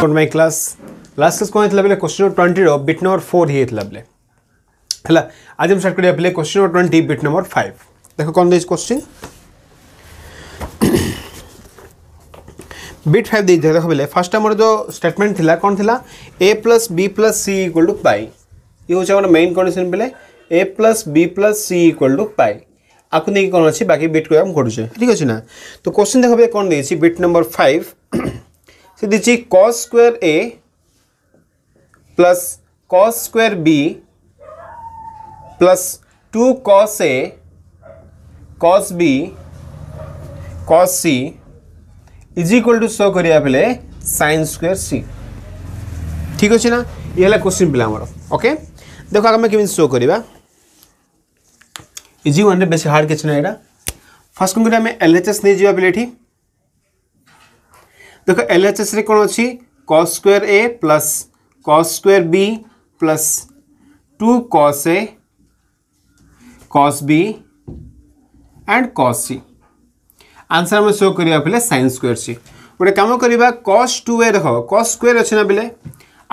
ಕೊಡ್ಮೈ class last class ಕೊನೆತ್ಲಬ್ಲೆ question number twenty bit number four ହେଇଥିଲା ହେଲା ଆଜି ଆମେ ଷ୍ଟାର୍ଟ କରିବା ପିଲେ question number twenty bit number five ଦେଖ କ'ଣ ଦେଇଛି କ୍ୱେଶ୍ଚିନ୍ ବିଟ୍ ଫାଇଭ୍ ଦେଇଥିଲା ଦେଖ ବୋଲେ ଫାର୍ଷ୍ଟ ଆମର ଯେଉଁ ଷ୍ଟେଟମେଣ୍ଟ ଥିଲା କ'ଣ ଥିଲା A plus B plus C equal to pi ଇଏ ହେଉଛି ଆମର ମେନ୍ କଣ୍ଡିସନ୍ ବୋଲେ A plus B plus C equal to pi ଆକୁ ନେଇକି କ'ଣ ଅଛି ବାକି ବିଟ୍ କରିବା ଆମେ ଘଟୁଛେ ଠିକ୍ ଅଛି ନା ତ କ୍ୱେଶ୍ଚିନ୍ ଦେଖ ବୋଲେ କ'ଣ ଦେଇଛି ବିଟ୍ ନମ୍ବର ଫାଇଭ୍ से दीजिए cos square A plus cos square B plus two cos A cos B cos C is equal to show करा बेले सैन स्क्वयर सी ठीक अच्छे ना ये क्वेश्चन पे आमर ओके देख आगे आम शो करवा इजी वन बेस हार्ड किसी ना यहाँ फास्ट कौन करें एल एच एस नहीं जाए দেখ এলএচএসরে কোণ অছি cos square A plus cos square B plus two cos A cos B and cos C answer আমি শো করা পিলে সাইন স্কোয়ার সি গোটে কাম করা cos টু এ দেখ cos স্কোয়ার অছে না পিলে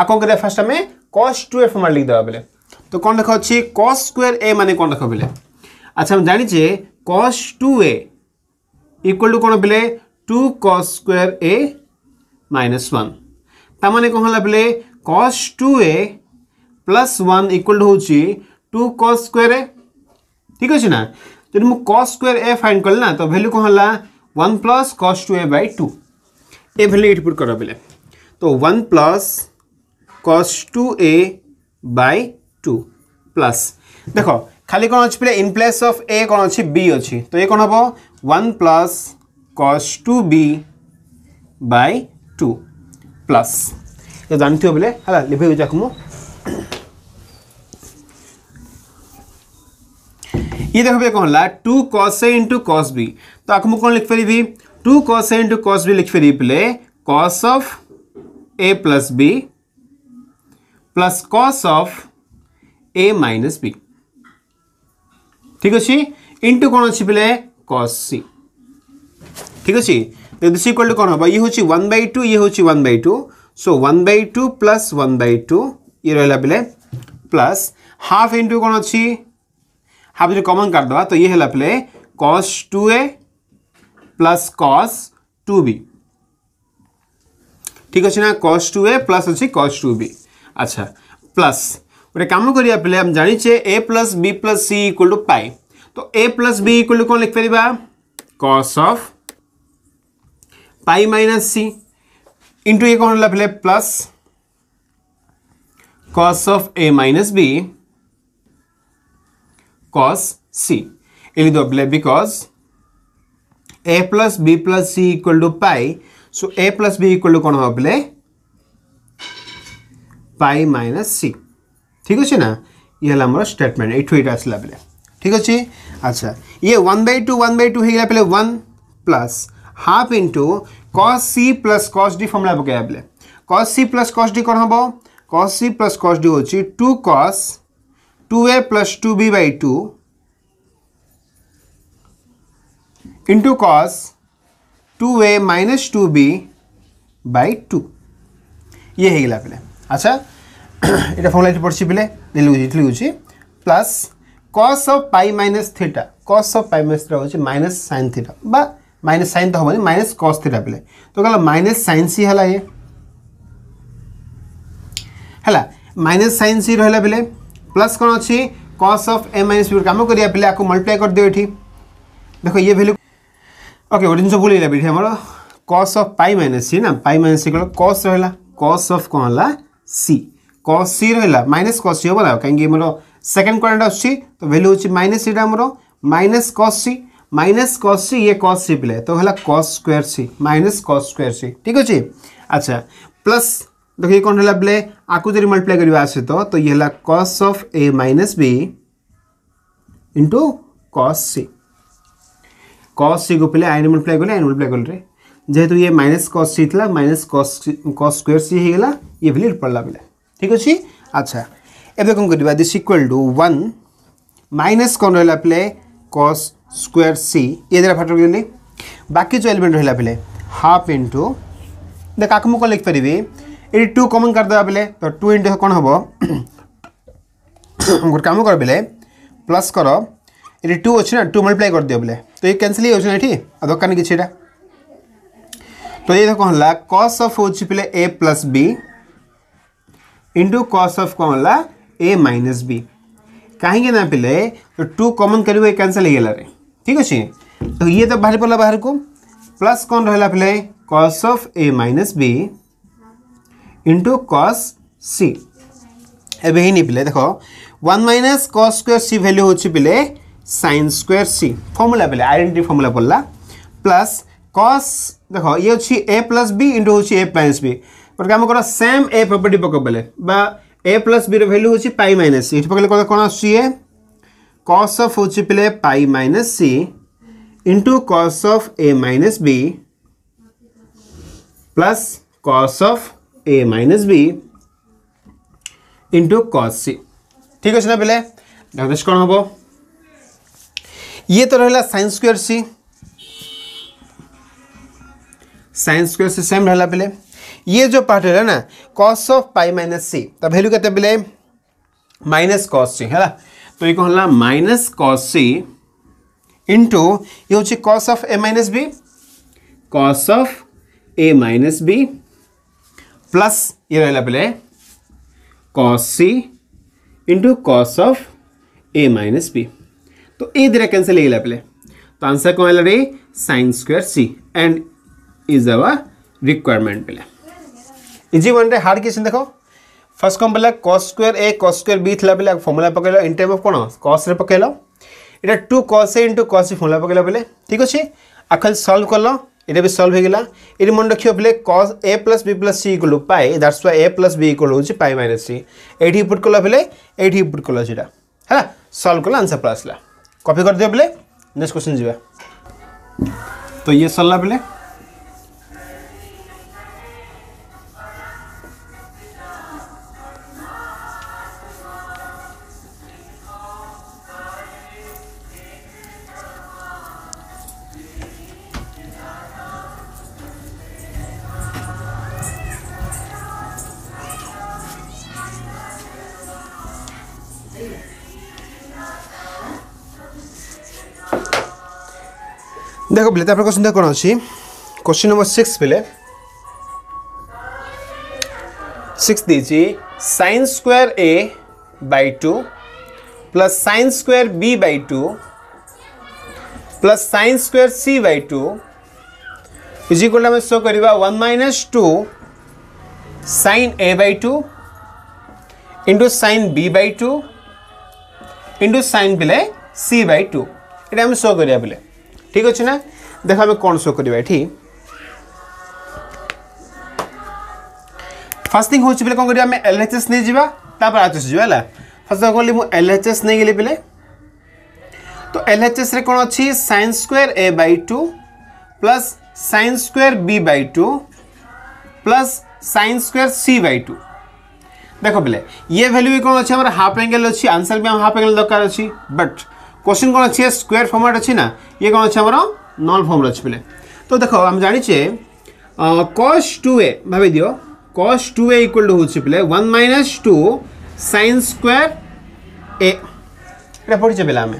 আকো করা ফার্স্ট আমি cos টু এ ফর্মাল লিখে দেওয়া পিলে তো কোণ লেখা অছি cos স্কোয়ার এ মানে কোণ লেখা পিলে আচ্ছা আমি জানিছে cos two A equal to কোণ পিলে 2 cos square a minus one ताने कौन है बोले cos two A plus one equal हूँ टू कस स्क्वेर ए ठीक अच्छे ना যদি মু কস স্কোয়ার এ ফাইন্ড কলি না তো ভ্যালু কম হল one plus cos two A by two A value এইটি পুট কর বেলে তো one plus cos two A by two plus দেখ খালি কোণ অছি পিলে ইন প্লেস অফ এ কোণ অছি বি অছি তো এ কোণ হব one plus cos two B by two plus ଜାଣିଥିବ ବୋଲେ ହେଲା ଲିଭେଇ ଦେଉଛି ଆକୁ ମୁଁ ये देखो भैया कौन ला two cos A into cos B तो आपको मुझे कौन लिखिपरि two cos A into cos B लिखिपरि पे cos of A plus B plus cos of A minus B ठीक अच्छे इंटू कौन अच्छी पे कस सी ठीक अच्छे दिस इक्वल टू कौन हम ये हूँ वन बै टू ये हूँ one by two so one by two plus one by two ये रहा बेले प्लस हाफ इंटू कौन अच्छी हाफ जो कमन करदे तो ये है बेले cos two A plus cos two B ঠিক আছে না কস টু এ প্লাস আছে কস টু বি আচ্ছা প্লাস গোটে কাম করা পেলে আমি A plus B plus C equal to pi तो A plus B equal to कौन लिख লিখিপার cos of pi minus C into ये कौन ला पहले plus cos of A minus B cos C इली दो पहले because A plus B plus C equal to pi so A plus B equal to कौन हम पहले पाई माइनस सी ঠিক আছে না ইয়ে হল আমার স্টেটমেন্ট এইটু এইটা আসলা বেলে ঠিক আছে আচ্ছা ইয়ে one by two one by two হয়ে গেল পেলে one plus half into cos C plus cos D formula पक cos C plus cos D कौन हम cos C plus cos D हो two cos two A plus two B by two into cos two A minus two B by two ये हो गला पे अच्छा यहाँ फर्मुला पढ़ चीपे लिखुच plus cos of pi minus theta cos of pi minus theta हो माइनस सैन थीटा बा माइनस सैन तो हेनी माइनस कस थीटा बेले तो कह माइनस सैन सी है ये है माइनस सैन सी रहा बेले प्लस कौन अच्छी cos of A minus B कम करा पे आपको मल्टीप्लाई कर ये देख ये भैल्यू ओके गोटे जिन भूल कस अफ पाई माइनस सी ना पाई माइनस सी कह कस रहा कस अफ कौन है सी कस सी रहा माइनस कस सी हम ना कहीं सेकेंड क्वाड्रांट आस तो भैल्यू हूँ माइनस सीटा माइनस कस सी মাইনাস कस सी ইয়ে কস সি পিলে তো হল cos square C minus cos square C ঠিক আছে আচ্ছা প্লস देख ये कौन है बोले आपको जब मल्टीप्लाई करवा सहित तो ये है cos of A minus B into cos C cos C को पे आईन मल्टीप्लाई कले आईन मल्टीप्लाई कले जेहेतु ये माइनस कस सी था माइनस कस कस स्क्वेयर सी होगा ये भी पड़ा बोले ठीक अच्छे अच्छा एवं कौन करवा this equal to one minus कौन रहा पे कस स्क्वायर सी ये द्वारा फैक्टर करेंगे बाकी जो एलिमेंट रहा बेले हाफ इंटु देखा मुझ लिखिपर ये टू कमन करदे बेले तो टू इंटु कौन हम गोटे कम कर बेले प्लस कर ये टू अच्छे ना टू मल्टीप्लाई कर दिव बोले तो ये कैनसल ही होना ये दरकार नहीं किसी तो ये कौन है कस अफ हो A plus B into cos of कौन है ए माइनस बी कहीं ना पे तो टू कमन कर कैनसल हो गलारे ठीक अच्छे तो ये तो बाहर पड़ा बाहर को प्लस कौन रहा पे cos of A minus B into cos C एवं ही नहीं पे देख one minus cos square C value हूँ पे सैन स्क्वेर सी फर्मूला पे आईडेट फर्मूला पड़ा प्लस कस देख ये ए प्लस बी इंटु हूँ ए माइनस बी गोटे कम कर सेम ए प्रपर्ट पक पे ए प्लस बी रैल्यू हूँ पाई माइनस ये पकड़े कौन सी कस अफ हो पे pi minus C into cos of A minus B plus cos of A minus B into cos C ठीक अच्छे ना पे डेट कौन हम ये तो रहा sine square C sine square C same रहा पे ये जो तो पार्ट है ना कस अफ पाई माइनस सी तो भैल्यू के माइनस कस सी है तो ये ला माइनस कॉस सी इनटू ये हूँ cos of A minus B cos of A minus B plus ये रहा पहले cos C into cos of A minus B तो ए दी कैनसल ला पहले तो आंसर कौन ला रे sine square C and is our requirement पहले इजी वन रे हार्ड क्वेश्चन देखो ଫାର୍ଷ୍ଟ କ'ଣ ପଡ଼ିଲା cos square A cos square B ଥିଲା ବୋଲେ ଫର୍ମୁଲା ପକାଇଲ ଇନ୍ ଟର୍ମ ଅଫ୍ କ'ଣ କସ୍ରେ ପକାଇଲ ଏଇଟା two cos A into cos formula ପକାଇଲ ବୋଲେ ଠିକ୍ ଅଛି ଆଉ ଖାଲି ସଲ୍ଭ କଲ এটা বি সলভ হয়ে গেল এটি মনে রাখবে বলে cos A plus B plus C equal pi that's why A plus B equal হচ্ছে পাই মাইনাস সি এইটি ইপুট কল বলে এইটি ইপুট কল সেটা হ্যাঁ সলভ কল আনসার পড়ে আসলা কপি করে দিও বলে নেক্সট কোশ্চেন যা তো ইয়ে সরলা বলে দেখো প্লে তারপরে কোশ্চেন দেখো আছে क्वेश्चन नंबर सिक्स পেলে सिक्स दीजिए sine square A by two plus sine square B by two plus sine square C by two is equal आम शो करवा one minus two sine A by two into sine B by two into sine पे C by two ये आम show करवा पे ठीक अच्छे ना देख आम कौन शो करवा फास्ट थिंग हूँ कौन करें एल एच एस नहीं जाता आर एस जी है फास्ट कह एल एच एस नहीं गली तो एल एच एस कौन अच्छी sine square A by two plus sine square B by two plus sine square C by two देख पे ये भैल्यू भी कौन अच्छे हाफ एंगल अच्छी आंसर भी हाफ एंगल दरकार अच्छी बट কোশ্চিন কোণ আছে স্কোয়ার ফর্মাট আছে না ইয়ে কোণ আছে আমার নল ফর্মুলা আছে বলে তো দেখো আমি জানিছে কস টু এ ভাবি দিও cos two A equal to হচ্ছে বলে one minus two sine square A এটা পড়ছে বলে আমি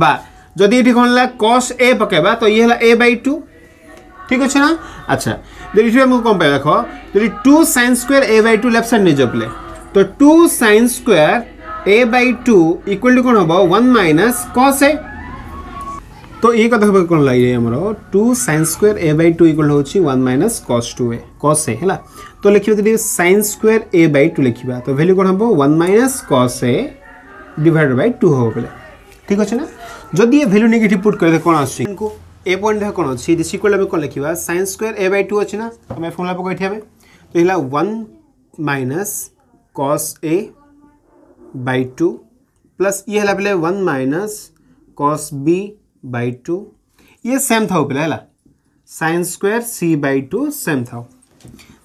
বা যদি এটি কোণ হল কস এ পকাইবা তো ইয়ে হল এ বাই টু ঠিক আছে না আচ্ছা যদি এটি আমি কম পাই দেখো যদি two sine square A by two left side নিয়ে যাবলে তো two sine square A by two equal to कौन हम वन माइनस कस ए तो ये कथा कौन लगे आमर two sine square A by two equal हूँ one minus cos two A cos A है तो लिखे sine square A by two लिखा तो भैल्यू कौन हम one minus cos A divide by two हम बोले ठीक अच्छे ना जदि ये भैल्यू नेगेट पुट कर कौन आसको ए पॉइंट देखा कौन अच्छी दिस कौन लिखा sine square A by two अच्छे ना आम फर्मुला पकड़े तो one minus cos A by two plus ये है one minus cos B by two ये सेम था पे है sine square C by two same था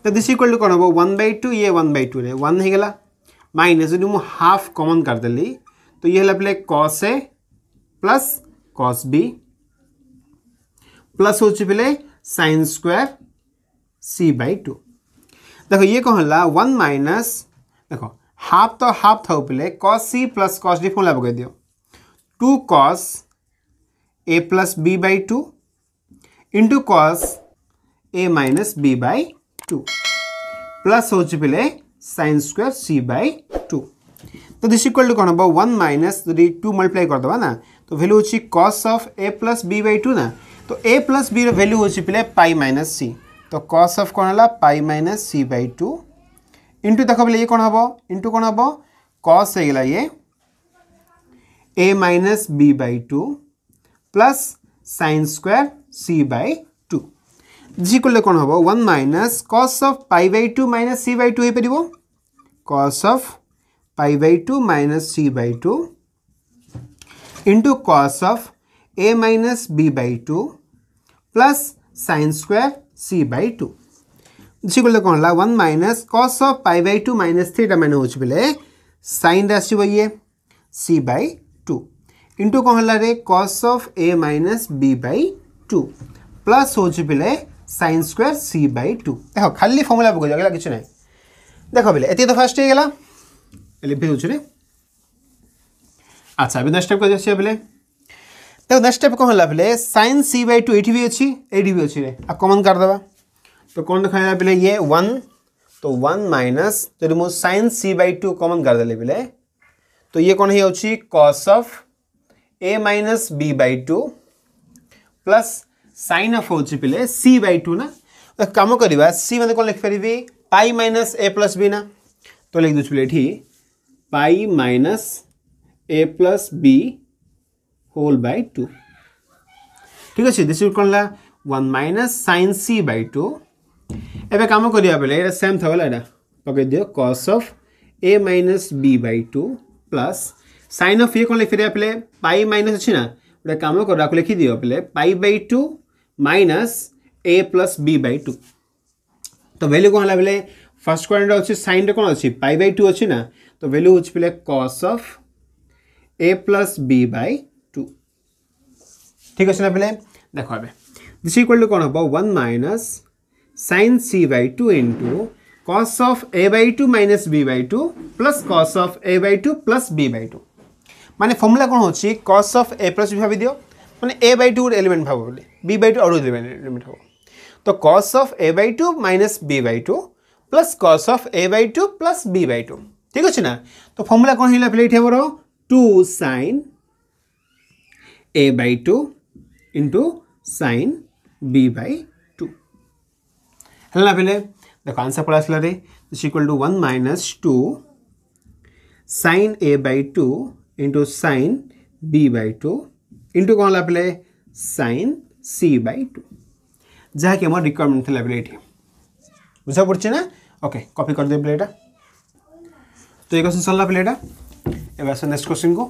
तो दिस इक्वल टू कौन हम वन बै टू ये वन बै टू वन होगा माइनस जो मुझे हाफ कमन करदेली तो ये है पे cos A plus cos B plus पे sine square C by two देख ये कौन है वन माइनस देख हाफ तो हाफ था उपले cos C plus cos D formula पकड़ दियो two cos A plus B by two into cos A minus B by two plus हो पे sine square C by two तो दिस इक्वल टू कौन हम वन माइनस जो two multiply करदे ना तो भैल्यू हूँ cos of A plus B by two ना तो ए प्लस बी रैल्यू हूँ पे पाई माइनस सी तो कस अफ कौन है pi minus C by two into देख बोले ये कौन हम इंटू कौन हम कस हो गला ये A minus B by two plus sine square C by two जी कले कौन हम one minus cos of pi by two minus C by two हो पार cos of pi by two minus C by two into cos of A minus B by two plus sine square C by two is कौन ला one minus cos of pi by two minus theta मैंने हूँ बोले San राशि ये सी by two into कौन तो है cos of A minus B by two plus हो बोले San square C by two देख खाली फर्मुला पकड़ अगला किसी ना देख बोले ये तो फास्ट होगा लिफे दूसरे अच्छा अभी नेक्स्ट स्टेप को बोले बेले देख नेक्स्ट स्टेप कौन है बोले सैन सी बै टू ये भी अच्छी ये भी अच्छी कमन करदे तो कौन दिखाया पहले ये वन तो वन माइनस तेरे मुझे साइन सी बै टू कमन करदे पहले तो ये कौन है cos of A minus B by two plus sine of हूँ पे सी बै टू ना तो कम करवा सी मैं कौन लिखिपर pi minus A plus B ना तो लिख दूसरी ठीक pi minus A plus B whole by two ठीक अच्छे दिस कौन ला one minus sine C by two ଏବେ କାମ କରିବା ବେଳେ ଏଇଟା ସେମ୍ ଥିବ ହେଲା ଏଇଟା ପକାଇ ଦିଅ cos of A minus B by two plus sine of ଇଏ କ'ଣ ଲେଖିଦେବା ପିଲେ ପାଇ ମାଇନସ୍ ଅଛି ନା ଗୋଟେ କାମ କର ଆକୁ ଲେଖିଦିଅ ପିଲେ pi by two minus A plus B by two ତ ଭ୍ୟାଲ୍ୟୁ କ'ଣ ହେଲା ବେଲେ ଫାର୍ଷ୍ଟ କ୍ୱାରେଣ୍ଟ ଅଛି ସାଇନ୍ରେ କ'ଣ ଅଛି ପାଇ ବାଇ ଟୁ ଅଛି ନା ତ ଭ୍ୟାଲ୍ୟୁ ହେଉଛି ପିଲେ cos of A plus B by two ଠିକ୍ ଅଛି ନା ପିଲେ ଦେଖ ଏବେ ଦିସ୍ ଇକ୍ୱାଲ୍ ଟୁ କ'ଣ ହେବ one minus sin c by 2 into cos of a by 2 minus b by 2 plus cos of a by 2 plus b by 2 माने formula कोन होची cos of a plus b भाबी दियो माने a by 2 एलिमेंट भाबो बोले b by 2 और element हो तो cos of a by 2 minus b by 2 plus cos of a by 2 plus b by 2 ठीक আছে ना तो फॉर्मूला कोन हिला प्लेट हेबो 2 sin a by 2 into sin b by है ना पहले देखो आंसर पड़ा असला equal to one minus two sine A by two into sine B by two into कौन ला पहले सी बाई टू जहाँकि आम रिक्वयरमेंट थी ये बुझा पड़े ना ओके कपी करदे बोले यहाँ तो ये क्वेश्चन सरला बोले यहाँ एवं नेक्स्ट क्वेश्चन को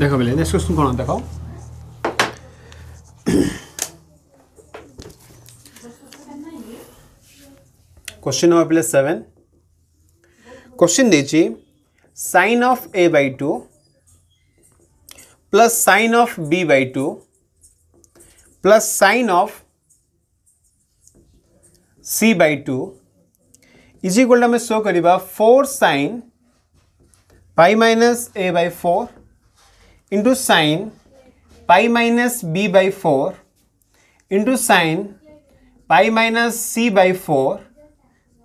देखो नेक्स्ट क्वेश्चन कौन देखो question number plus seven question देखिए sine of A by two plus sine of B by two plus sine of C by two is equal to आम शो करवा four sine pi minus A by four into sine pi minus b by 4 into sine pi minus c by 4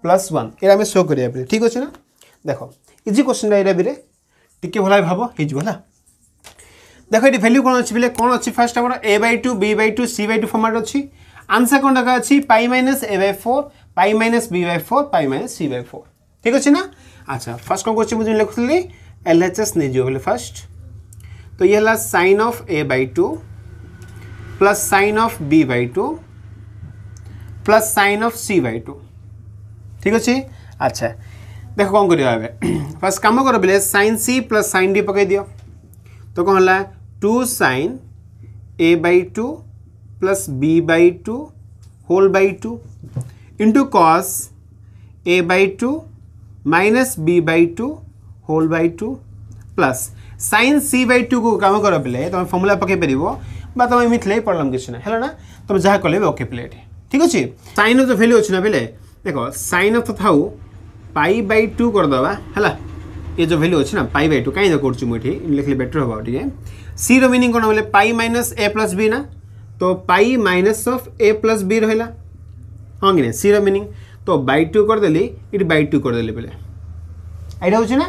plus 1 এটা আমি show করিয়া বলে ঠিক আছে না দেখো ইজি কোশ্চেনটা এটা বিলে টিকে ভালো ভাব হয়েযিব হলা দেখো এটি ভ্যালু কোণ আছে বলে কোণ আছে ফার্স্ট আমার a by two B by two C by two format আছে আনসার কোণ দেখা আছে pi minus A by four pi minus B by four pi minus C by four ঠিক আছে না আচ্ছা ফার্স্ট কোণ করছি মুঝে লিখুলি এল এইচ এস নিয়ে যাও বলে ফার্স্ট तो ये है sine of A by two plus sine of B by two plus sine of C by two ठीक अच्छे अच्छा देख कौन कर फर्स्ट कम कर बोले sine C plus sine D पकई दि तो कौन है two sine A by two plus B by two whole by two into cos A by two minus B by two whole by two plus sine C by two को কাম कर পিলে तुम फर्मुला पकई পারিব বা তুমি এমিতি লাগে প্রবলেম কিছু না হল না তুমি যা কলে ওকে পিলে এটি ঠিক আছে সাইন অফ ভ্যালু অছি না পিলে দেখ সাইন অফ থাও পাই বাই টু করদবা ये जो भैल्यू अच्छे ना पाई बै टू कहीं करुच्छी मुझे लिखिले बेटर हम टे सी रिनिंग कौन बोले pi minus A plus B ना तो pi minus of A plus B रहा हाँ कि तो ना सी रिनिंग तो बै टू करदेली इट बै टू करदेली बोले यहाँ ना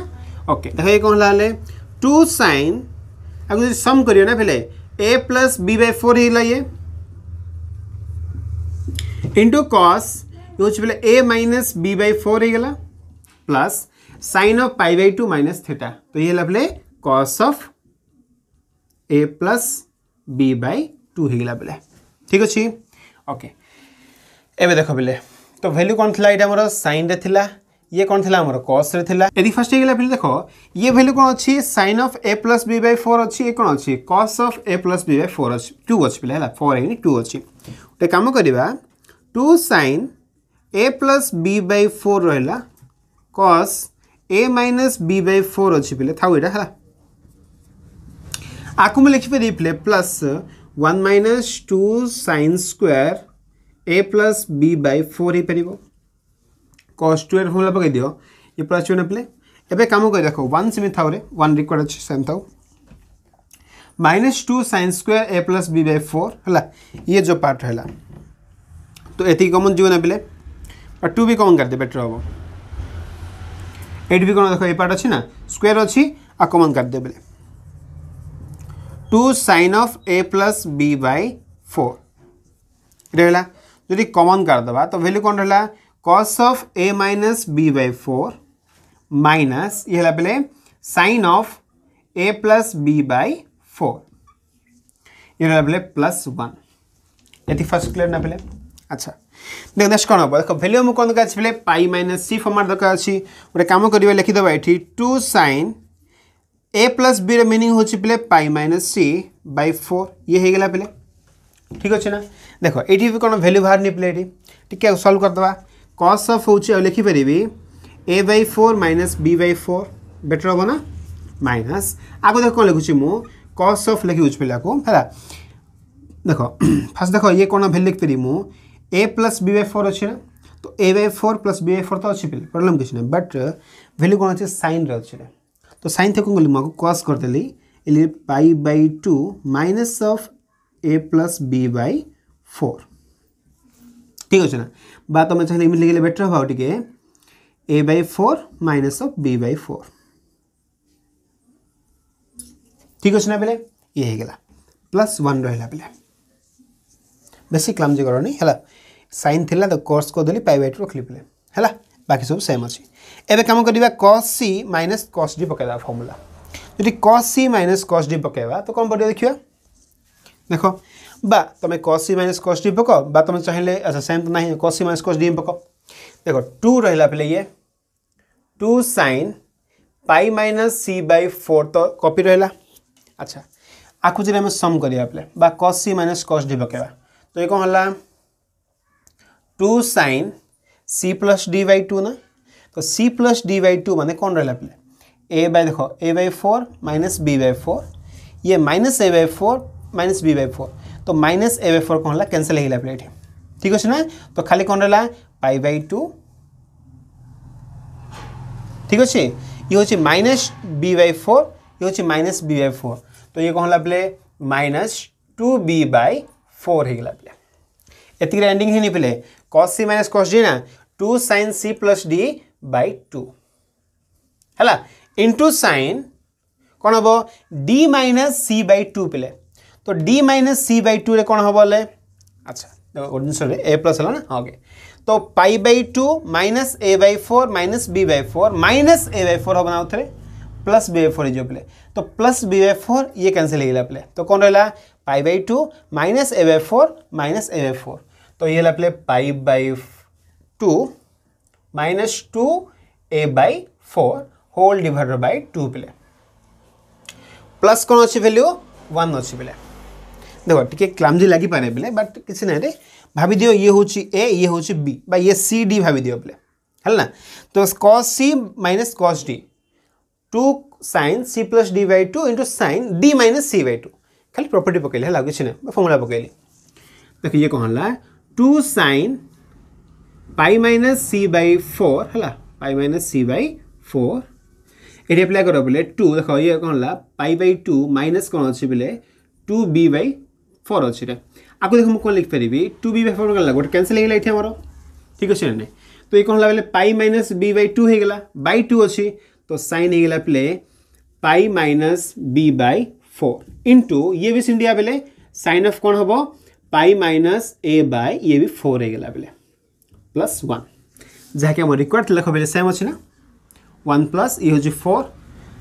ओके देख ये कौन है टू सैन आपको जो सम कर ना A plus B by four है ये इंटु कस ये पहले A minus B by four होगा plus sine of pi by two minus theta तो ये पहले cos of A plus B by two होगा बोले ठीक अच्छे ओके एवं देख बेले तो भैल्यू कौन थी यहाँ मोर सैन रे ये कौन थी आम कस्रे था यदि फास्ट होगा फिर देख ये भैल्यू कौन अच्छी sine of A plus B by four अच्छी ये कौन अच्छी cos of A plus B by four अच्छी टू अच्छे पे फोर है टू अच्छी गोटे कम करवा two sine A plus B by four रहा cos A minus B by four अच्छी पे था यहाँ है आपको मुझे लिखिपर पे plus one minus two sine square A plus B by four हो पार cos 2 এর ফর্মুলা পকাই ये पूरा चुने प्ले एबे काम कर देखो वन सेमी थाउ वन रिक्वायर्ड अच्छे सेम था minus two sine square A plus B by four है ये जो पार्ट है तो ये कमन जीवन ना बोले टू भी कमन करदे बेटर हम ये भी कौन देखो ये पार्ट अच्छी ना स्क्वयर अच्छी आ कमन करदे बोले two sine of A plus B by four ये रहा कमन करदे तो भैल्यू कौन रहा cos of a minus b by 4 minus ये sin of a plus b by 4 இயலபிலே plus 1 यति फर्स्ट क्लियर ना पिले আচ্ছা দেখ নেক্সট কোণ হব দেখ ভ্যালু আমি কোণ কাছে পিলে পাই মাইনাস সি ফর্মাট দরকার আছে গোটে কাম করিবা লিখি দেবা এটি two sine A plus B हो हूँ पहले पाई माइनस सी बै फोर ये है क्या पे ठीक अच्छे ना देख ये कौन भैल्यू बाहर नहीं पे ये टी सल्व करदे कस अफ हूँ लिखिपरि A by four minus B by four better हम ना माइनस आगे देख कौन लिखुची मुझ कस अफ लिखी पिला को है देख फास्ट देख ये कौन भैल्यू लिखिपर मु A plus B by four अच्छे ना तो A by four plus B by four तो अच्छे प्रोब्लम किसी ना बट भैल्यू कौन अच्छे सैन अच्छे तो सैन थे कौन कल मुझे कस करदेली इले pi by two minus of A plus B by four ठीक अच्छे ना বা তুমি চাইলে এমনি লিখলে বেটর হব টিকে A by four minus of B by four ঠিক আছে না বেলে ইয়ে হয়ে গেলা প্লাস ওয়ান রহলা বেলে বেশি ক্লামজি করনি হল সাইন লা তো কস কদলি পাই বাই টু রখলি বেলে হল বাকি সব সেম অছি এবে কাম করিবা cos C minus cos D পকাইবা ফর্মুলা যদি cos C minus cos D পকাইবা তো কম পড়িয়া দেখিবা দেখো बा তুমি cos c minus cos d बा तुम चाहिए अच्छा सेम तो नहीं कसी माइनस कस डी पक देख टू रहा पे ये two sine pi minus C by four तो कपि रहा अच्छा आपको जी आम सम करवा पे सी माइनस कस डी पक तो ये कौन है two sine C plus D by two ना तो C plus D by two मान कौन रहा पे ए बै देख A by four minus B by four ये minus A by four minus B by four तो माइनस ए बाय फोर कौन है कैनसल होगा ब्लेड ठीक अच्छे ना तो खाली कौन रहा पाई बै टू ठीक अच्छे ये हूँ माइनस बी बै फोर ये हूँ माइनस बी बै फोर तो ये कौन है minus two B by four होगा पे एतिक एंडिंग है पे cos C minus cos D ना two sine C plus D by two है इंटू सैन कौन हम D minus C by two पे तो D minus C by two कौन हम बोले अच्छा जिन ए प्लस है ना ओके तो pi by two minus A by four minus B by four minus A by four हम ना थे प्लस बी बै फोर हो पे तो प्लस बी बै फोर ये कैनसल गला पे तो कौन रहा pi by two minus A by four minus A by four तो ये पे pi by two minus two A by four whole डिड बै टू पे प्लस कौन अच्छी भैल्यू वन अच्छी पे देख टे क्लामजी लगी पाए बोले बट किसी ना भाभी दिव ये हूँ ए ये हूँ बी बा ये सी डी भाभी दिव बोले है ना तो cos C minus cos D two sine C plus D by two into sine D minus C by two खाली प्रपर्ट पकैल है किसी ना फर्मूला पकैली देख ये कौन है two sine pi minus C by four है pi minus C by four ये अप्लाई कर बोले टू देख ये कौन है पाई बै टू माइनस कौन अच्छे बोले टू बी बै ଫୋର୍ ଅଛି ଏଇଟା ଆକୁ ଦେଖ ମୁଁ କ'ଣ ଲେଖିପାରିବି ଟୁ ବି ବାଇ ଫୋର୍ ଗଲା ଗୋଟେ କ୍ୟାନସଲ୍ ହେଇଗଲା ଏଠି ଆମର ଠିକ୍ ଅଛି ନା ତ ଏ କ'ଣ ହେଲା ବୋଲେ ପାଇ ମାଇନସ୍ ବି ବାଇ ଟୁ ହେଇଗଲା ବାଇ ଟୁ ଅଛି ତ ସାଇନ୍ ହେଇଗଲା plus pi minus B by four into ये भी सिंडिया बेले सैन अफ कौन हम पाई माइनस ए बै ये भी फोर होगा बेले प्लस वन जहाँकि आम रिक्वायर थी बेले सेम अच्छे ना वन प्लस ये हूँ फोर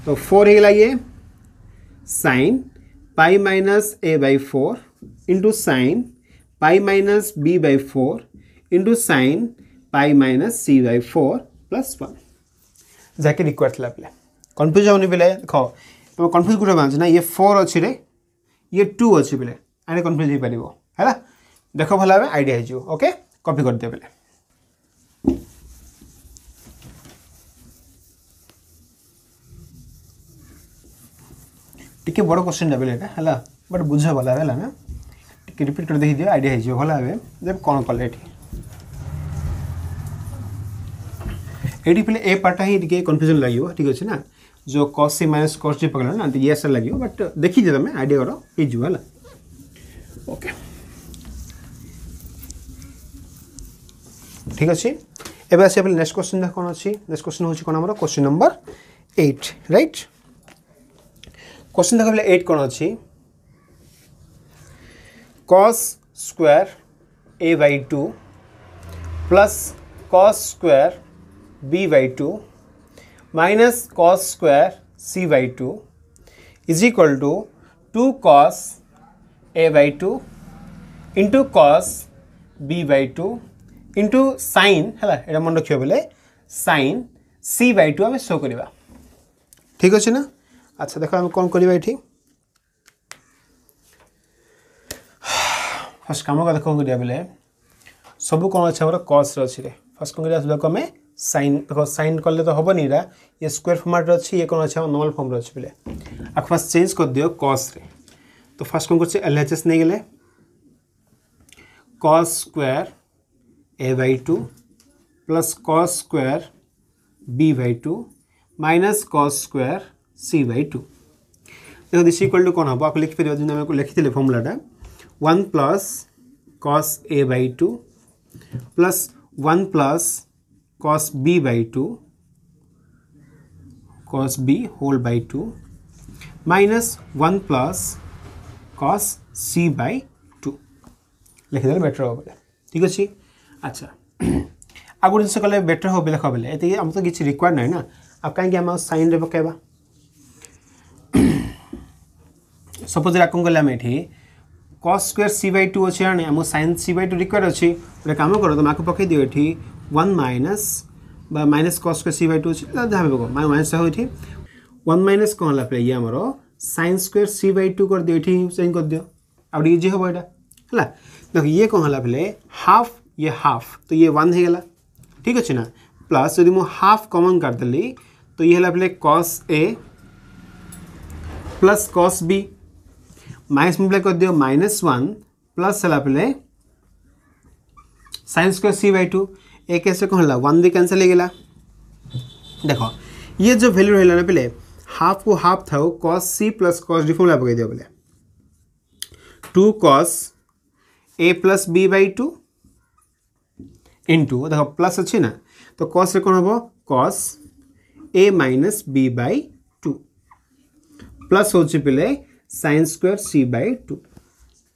तो फोर होगा ये sine pi minus A by four into sine pi minus B by four into sine pi minus C by four plus one जहाँकि रिक्वायर था पे कन्फ्यूज होनी पे देख तुम कन्फ्यूज गोटे बाँच ना ये फोर अच्छी रे ये टू अच्छी पे आने कनफ्यूज हो पार है देख भल आईडिया ओके कपी करदे पे टे बड़ क्वेश्चन टा पे बट बुझ भल है ना ରିପିଟ୍ କରି ଦେଖିଦିଅ ଆଇଡ଼ିଆ ହେଇଯିବ ଭଲ ଭାବେ ଯେ କ'ଣ କଲେ ଏଠି ଏଇଠି ପିଲେ ଏ ପାର୍ଟଟା ହିଁ ଟିକେ କନଫ୍ୟୁଜନ୍ ଲାଗିବ ଠିକ୍ ଅଛି ନା ଯେଉଁ cos C minus cos G ପକେଇଲା ନା ଇଏ ଆସିଲା ଲାଗିବ ବଟ୍ ଦେଖିଦିଅ ତୁମେ ଆଇଡ଼ିଆ କର ହେଇଯିବ ହେଲା ଓକେ ଠିକ୍ ଅଛି ଏବେ ଆସିବା ପିଲେ ନେକ୍ସଟ କ୍ୱେଶ୍ଚିନ୍ଟା କ'ଣ ଅଛି ନେକ୍ସଟ କ୍ୱେଶ୍ଚିନ୍ ହେଉଛି କ'ଣ ଆମର question number eight right question देखा एट कौन अच्छी cos square A by two plus cos square B by two minus cos square C by two is equal to two cos A by two into cos B by two into sine है मन रखियो बोले sine C by two आम show करवा ठीक अच्छे ना আচ্ছা দেখো আমি কম করি এটি ଫାର୍ଷ୍ଟ କାମ କଥା କ'ଣ କରିବା ବେଲେ ସବୁ କ'ଣ ଅଛି ଆମର କସ୍ରେ ଅଛି ରେ ଫାର୍ଷ୍ଟ କ'ଣ କରିବା ସେଗୁଡ଼ାକୁ ଆମେ ସାଇନ୍ ଦେଖ ସାଇନ୍ କଲେ ତ ହେବନି ଏଇଟା ଇଏ ସ୍କୋୟାର ଫର୍ମାଟ୍ରେ ଅଛି ଇଏ କ'ଣ ଅଛି ଆମର ନର୍ମାଲ୍ ଫର୍ମରେ ଅଛି ବେଲେ ଆକୁ ଫାର୍ଷ୍ଟ ଚେଞ୍ଜ କରିଦିଅ କସ୍ରେ ତ ଫାର୍ଷ୍ଟ କ'ଣ କରୁଛି ଏଲ୍ ଏଚ୍ ଏସ୍ ନେଇଗଲେ cos square A by two plus cos square B by two minus cos square C by two देखो दिस इक्वाल टू कौन हम आपको लिखिपर जो आम लिखी फर्मुलाटा one plus cos A by two plus one plus cos B by two cos B whole by two minus one plus cos C by two लिखिद बेटर हो ठीक अच्छे अच्छा आगे जिस कले बेटर हो लिख बोले आम तो किसी रिक्वयर्ड ना आप कहीं आम सैन रे पकड़ सपोज आपको कस स्क् सी बै टू अच्छे आने आम सैन सी बै टू रिक्वयर अच्छी गोटे काम कर तुम आपको पकई दिव ये one minus minus cos square C by two अच्छे जहाँ पक माइनस हो ये वन माइनस कौन है ये आम San square C by to कर दिए सैन कर दि आउ हम यहाँ है देख ये कौन है हाफ ये हाफ तो ये वन होगा ठीक अच्छे ना प्लस यदि मुझे हाफ कमन करदेली तो ये है cos A plus cos B minus multiply गरिदियो माइनस वन प्लस है sine square C by two ए केस कौन है वन दी कैनसल होगा देख ये जो भैल्यू रहा पे हाफ को हाफ था cos C plus cos D formula पकड़ दिया बोले two cos A plus B by two into देख प्लस अच्छे ना तो कस रे कौन हम cos A minus B by two plus हो पे sine square C by two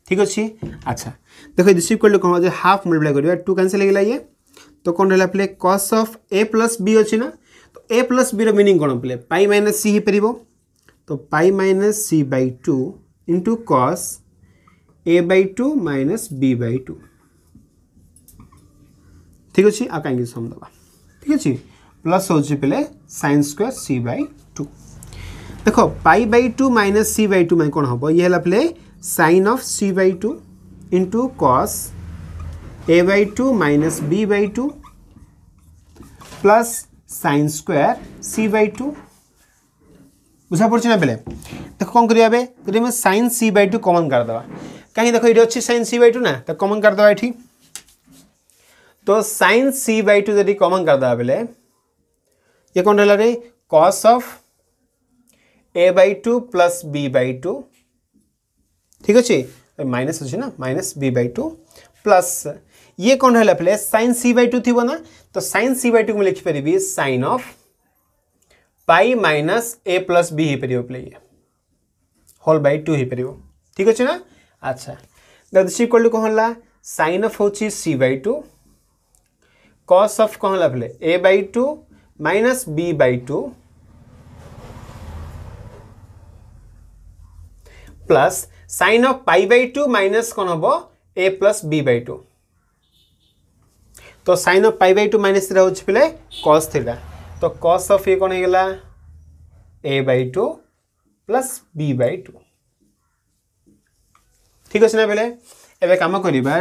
ठीक अच्छे अच्छा देख दिस कौन जो हाफ मल्टीप्लाई करवा टू कैनसल होगा ये तो कौन रहा plus cos of A plus B अच्छे ना तो ए प्लस बी रीनिंग कौन प्ले पाई माइनस सी ही पार तो pi minus C by two into cos A by two minus B by two ठीक अच्छे आ कहीं समझ ठीक अच्छे प्लस हो plus sine C by two देख pi by two minus C by two मैं कौन हम ये plus sine of C by two into cos A by two minus B by two plus sine square C by two बुझा पड़े ना बेले देख कौन करेंगे ये मैं सैन सी बै टू कमन करदे कहीं देख ये अच्छे सैन सी बै टू ना तो कमन करदे ये तो सैन सी बै टू जब कमन करदे बेले ये कौन रहा cos of A by two plus B by two ठीक अच्छे माइनस अच्छे ना minus B by two plus ये कौन है पहले सैन सी बै टू थी ना तो सैन सी बै टू को लिखिपर sine of pi minus A plus B हो पार ये होल बै टू हो पार ठीक अच्छे ना अच्छा दैट इज इक्वल टू कौन है सैन अफ हूँ सी बै टू कस अफ कौन है A by two minus B by two plus sine of pi by two minus କ'ଣ ହେବ A plus B by two ତ sine of pi by two minus theta ହେଉଛି ପିଲେ cos theta ତ cos of ଇଏ କ'ଣ ହେଇଗଲା A by two plus B by two ଠିକ୍ ଅଛି ନା ପିଲେ ଏବେ କାମ କରିବା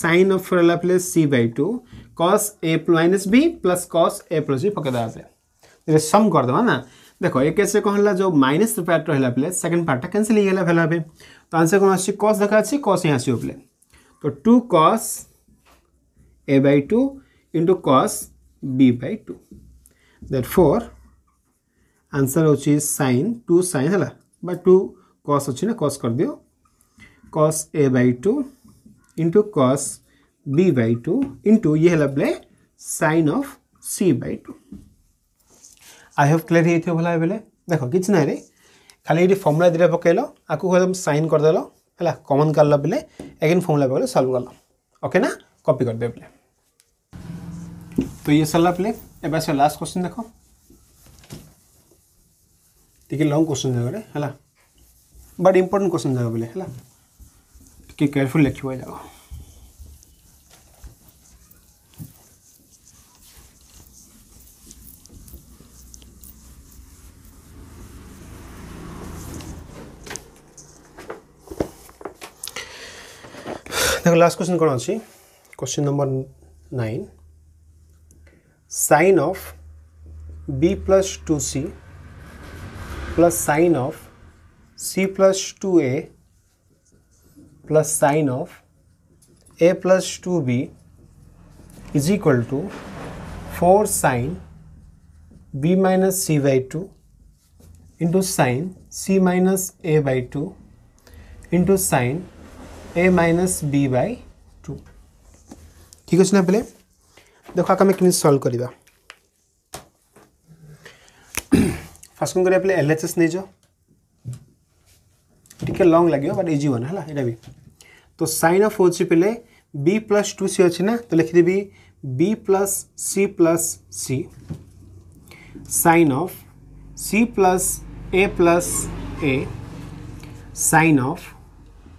ସାଇନ୍ ଅଫ୍ ରହିଲା ପିଲେ C by two cos A minus B plus cos A plus B ପକେଇଦେବା ଏବେ ସମ୍ କରିଦେବା ନା देख एक केस कौन है जो माइनस पार्ट रहा पे सेकेंड पार्टा कैनसल हो भेला पे तो आंसर कौन आस कस देखा कस ही आस तो two cos A by two into cos B by two दे फोर आंसर हो सैन टू सैन है टू कस अच्छे ना कस दि cos A by two into cos B by two into ये है sine of C by two I have clear হয়ে ভালো বেলে দেখ কিছু না রে খালি এটি ফর্মুলা দুইটা পকাইল আকু সাইন করেদেল ହେଲା କମନ୍ କରିଲା ବେଲେ ଏଗେନ୍ ଫର୍ମୁଲା ବେଲେ ସଲ୍ଭ କଲ ଓକେ ନା କପି କରିଦେବେ ବେଲେ ତ ଇଏ ସରିଲା ବେଲେ ଏବେ ଆସିବ ଲାଷ୍ଟ କ୍ୱେଶ୍ଚିନ୍ ଦେଖ ଟିକେ ଲଙ୍ଗ୍ କ୍ୱେଶ୍ଚିନ୍ ଜାଗାରେ ହେଲା ବଟ୍ ଇମ୍ପୋର୍ଟାଣ୍ଟ କ୍ୱେଶ୍ଚିନ୍ ଜାଗା ବେଲେ ହେଲା ଟିକେ କେୟାରଫୁଲ୍ ଲେଖିବ ଏ ଜାଗା देखो लास्ट क्वेश्चन कौन अच्छी question number nine sine of B plus two C plus sine of C plus two A plus sine of A plus two B is equal to four sine B minus C by two into sine C minus A by two into sine A minus B by two ठीक अच्छे ना पे देख आम कम solve करवा fast कौन करें L H S नहीं टे लंग लगे बट इजी वन है यहाँ भी तो सैन अफ हो पे बी प्लस टू सी अच्छे ना तो लिखिदेवि B plus C plus C sine of C plus A plus A sine of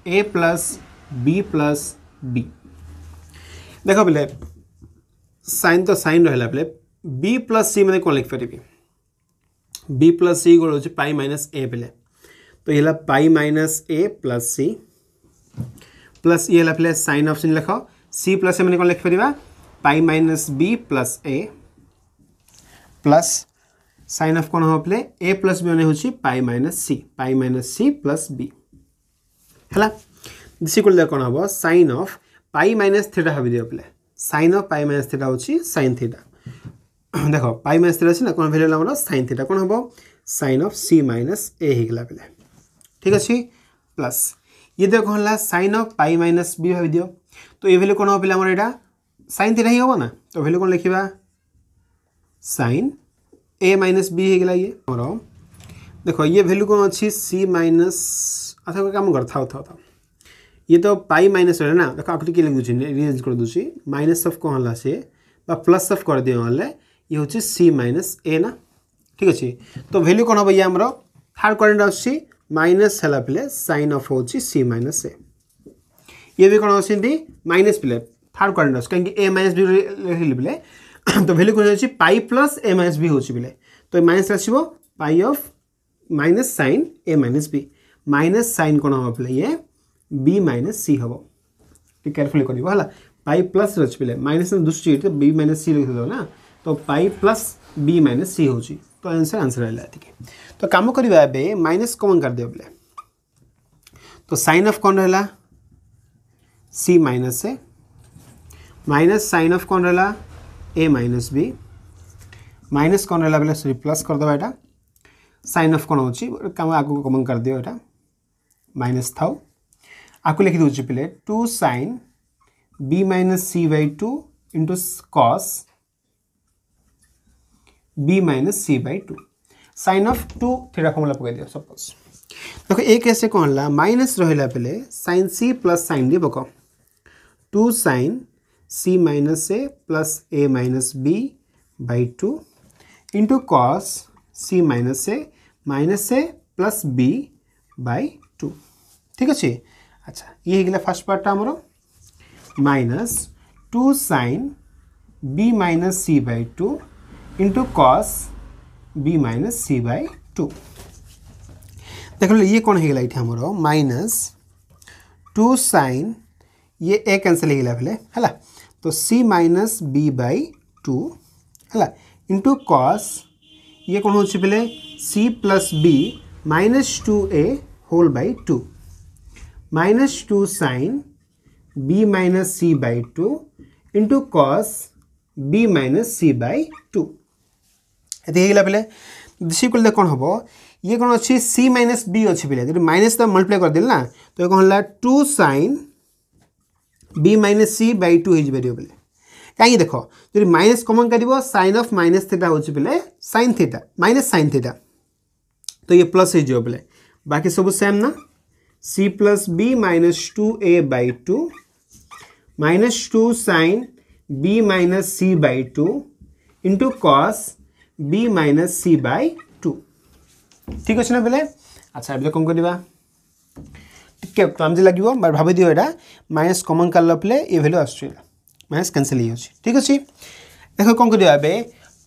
A plus B plus B देख पे सैन तो सैन रहा बेले बी प्लस सी मैंने कौन पारि बी प्लस सी गोल हो पाई माइनस ए बेले तो ये pi minus A plus C plus ये पे सैन अफ सी लिख सी प्लस ए मैंने कौन लिखिपर pi minus B plus A plus sine of कौन हम पे ए प्लस बी मैंने pi minus C pi minus C plus B है दिस इक्वल कौन हम sine of pi minus theta हम दिवे sine of pi minus theta हो सैन थीटा देख पाई माइनस थीटा अच्छे कौन भैल सैन थीटा कौन हम sine of C minus A होगा बेले ठीक अच्छे प्लस ये देख कौन है sine of pi minus B भाव दि तो ये भैल्यू कौन हम पाला यहाँ सैन थीटा ही हम ना तो भैल्यू कौन लिखा सैन ए माइनस बी होगा ये देख ये भैल्यू कौन अच्छी सी माइनस अच्छा कम कर था था था ये तो पाई माइनस हो ना देख आगे किए लिखे रिएज कर दूसरी माइनस अफ कौन है सी प्लस अफ कर दिए ये हूँ सी माइनस ए ना ठीक अच्छे तो भैल्यू कौन हम ये आम थार्ड करेन्ट आ माइनस है पे सैन अफ हूँ सी माइनस ए ये भी कौन अच्छे माइनस पे थार्ड क्वाड्रांट आ कहीं ए माइनस भी लिखे बोले तो भैल्यू कौन हो पाई प्लस ए माइनस भी हूँ बोले तो माइनस आसो pi of minus sine A minus भी माइनस सैन कौन हम बोले ये बी माइनस सी हम टी केयरफुल कर पाई प्लस अच्छे पे माइनस दुसुची बी माइनस सी लिखिदेव ना तो pi plus B minus C हो तो आंसर आंसर है तो कम करवा माइनस कौन करदे बोले तो सैन अफ कौन रहा C minus A minus sine of कौन रहा ए माइनस बी माइनस कौन रहा बोले सॉरी प्लस करदे यहाँ साइन अफ कौन हो आगे कमन करदे यहाँ माइनस थाउ आपको लिखी दूसरे पहले two sine B minus C by two into cos B minus C by two sine of two theta formula पकड़ दिया सपोज देखो एक कैसे कौन ला माइनस रहा बेले sine C plus sine D पक two sine C minus A plus A minus B by two into cos C minus A minus A plus B by two ठीक अच्छे अच्छा ये হয়ে গেলে ফার্স্ট পার্টটা আমার minus two sine B minus C by two into cos B minus C by देख लो ये कौन होगा ये आम माइनस टू सैन ये ए कैनसल होगा बोले है तो C minus B by two है इंटू कस ये कौन हो बोले C plus B minus two A whole by two minus two sine B minus C by two into cos B minus C by two ये पे सी कले कौन हम ये कौन अच्छी सी माइनस बी अच्छे पे जो माइनस मल्टीप्लाई करदेली ना तो ये कौन two sine B minus C by two हो पे कहीं देख जो माइनस कमन कर सैन अफ माइनस थीटा हो पे sine theta minus sine theta तो ये प्लस हो पे बाकी सब सेम ना C plus B minus two A by two minus two sine B minus C by two into cos B minus C by two ठीक अच्छे ना बेले আচ্ছা এইবিলাক কম কৰি দিবা টিকে টাইম যে লাগিব ভাবি দিও এটা মাইনাস কমন কাল লপলে এ ভ্যালু আসছে মাইনাস ক্যান্সেল হয়েছে ঠিক আছে দেখো কম করে দেওয়া এবার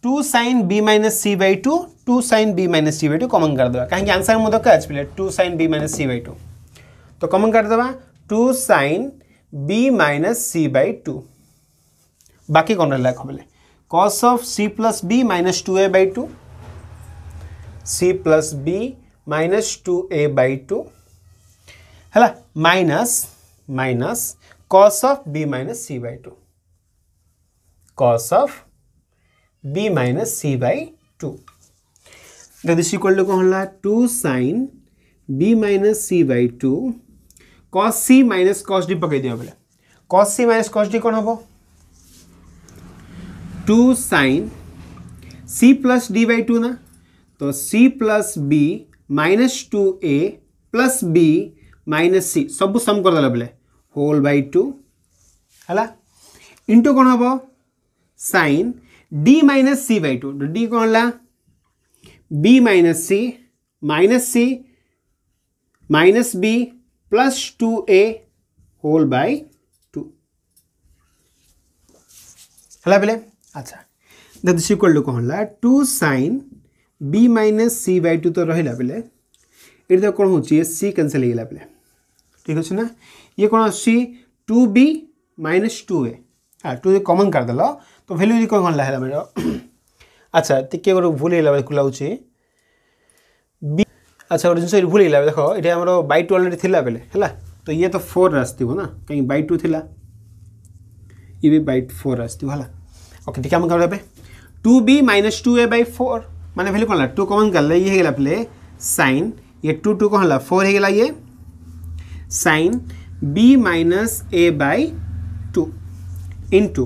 two sine B minus C by two two sine B minus C by two common করে দেওয়া কাহিঁকি আনসার মধ্যে কাজ পেলে two sine B minus C by two तो कमन करदे two sine B minus C by two बाकी कौन रहा बोले cos of C plus B minus two A by to C plus B minus two A by two है minus minus cos of B minus C by two cos of B minus C by two this equal to कौन है two sine B minus C by two cos C minus cos D पकई दियो cos C minus cos D कौन हम two sine C plus D by two ना तो C plus B minus two A plus B minus सी सब sum करदे बोले whole by two है इंटू कौन हम sine D minus C by two D कौन B minus C minus C minus B plus two A whole by two हेला बेले अच्छा दैट इज इक्वल टू कौन है two sine B minus C by two तो रहा बेले ये तो कौन हो सी कैनसल होगा बेले ठीक अच्छे ना ये कौन C two B minus two A हाँ टू ए कमन करदेल तो भैल्यू कौन कौन है अच्छा टे गोटे भूल होगा खुलाऊ अच्छा गोटे जिन भूल देखो ये आम बै टू अलरेडी थी बेले है तो ये तो फोर आसो ना कहीं बै टू थी ये भी बै फोर आके ठीक है कहते two B minus two A by four मैंने भैली कौन टू कमन कर ये है प्ले सैन ये टू टू कौन फोर होगा ये sine B minus A by two into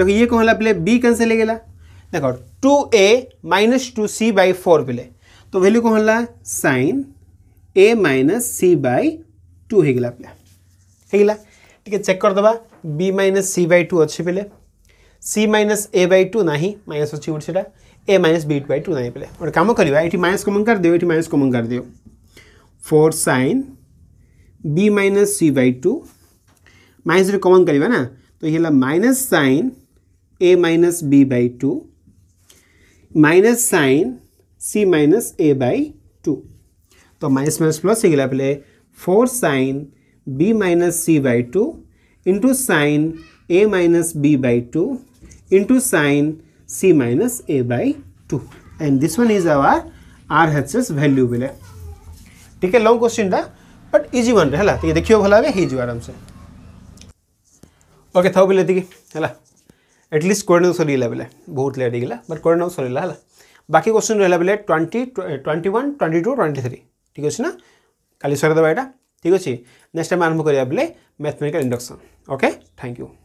देख ये कौन प्ले बी कैनसल होगा देख two A minus two C by four पे तो वैल्यू कौन है sine A minus C by two हो गला ठीक है चेक चेक करदे B minus C by two अच्छे पे C minus A by two ना माइनस अच्छी गोटे से A minus B by two ना पे गोटे कम करवा ये माइनस कमन कर दिव्य माइनस कमन कर दिव four sine B minus C by two minus common करवा ना तो ये minus sine A minus B by two minus sine C minus A by two तो माइनस माइनस प्लस हो गला पहले four sine B minus C by two into sine A minus B by two into sine C minus A by two and this one is our R H S value बोले ठीक है long question टा but easy one है देखिए भल भाव हो आराम से ओके थाउ बोले ये है एटलिस्ट कोर्डिनेट सरीगला बोले बहुत लेट होगा बट सर गाला है বাকি কোশ্চিন রহলা বেলে twenty twenty one twenty two twenty three ঠিক আছে না কালি সরাইদেবা এটা ঠিক আছে নেক্সট আমি আরম্ভ করা বেলে mathematical induction okay thank you